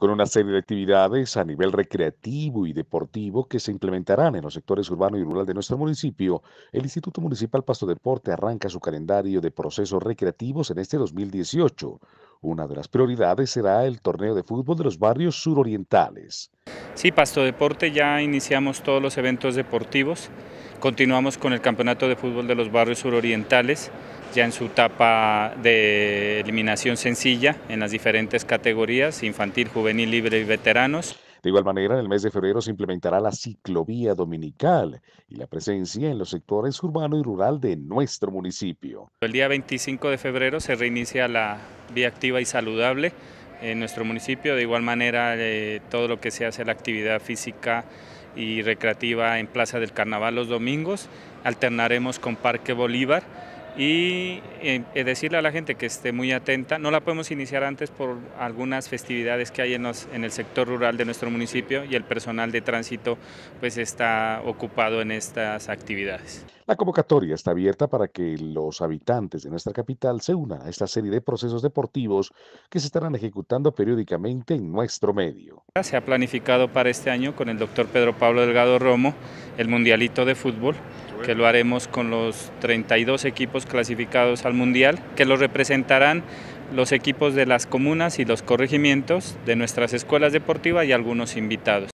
con una serie de actividades a nivel recreativo y deportivo que se implementarán en los sectores urbano y rural de nuestro municipio, el Instituto Municipal Pasto Deporte arranca su calendario de procesos recreativos en este 2018. Una de las prioridades será el torneo de fútbol de los barrios surorientales. Sí, Pasto Deporte ya iniciamos todos los eventos deportivos, continuamos con el Campeonato de Fútbol de los Barrios Surorientales, ya en su etapa de eliminación sencilla en las diferentes categorías, infantil, juvenil, libre y veteranos. De igual manera, en el mes de febrero se implementará la ciclovía dominical y la presencia en los sectores urbano y rural de nuestro municipio. El día 25 de febrero se reinicia la vía activa y saludable en nuestro municipio. De igual manera, eh, todo lo que se hace la actividad física y recreativa en Plaza del Carnaval los domingos, alternaremos con Parque Bolívar y eh, eh, decirle a la gente que esté muy atenta. No la podemos iniciar antes por algunas festividades que hay en, el sector rural de nuestro municipio y el personal de tránsito pues está ocupado en estas actividades. La convocatoria está abierta para que los habitantes de nuestra capital se unan a esta serie de procesos deportivos que se estarán ejecutando periódicamente en nuestro medio. Se ha planificado para este año con el doctor Pedro Pablo Delgado Romo el Mundialito de Fútbol que lo haremos con los 32 equipos clasificados al Mundial, que lo representarán los equipos de las comunas y los corregimientos de nuestras escuelas deportivas y algunos invitados.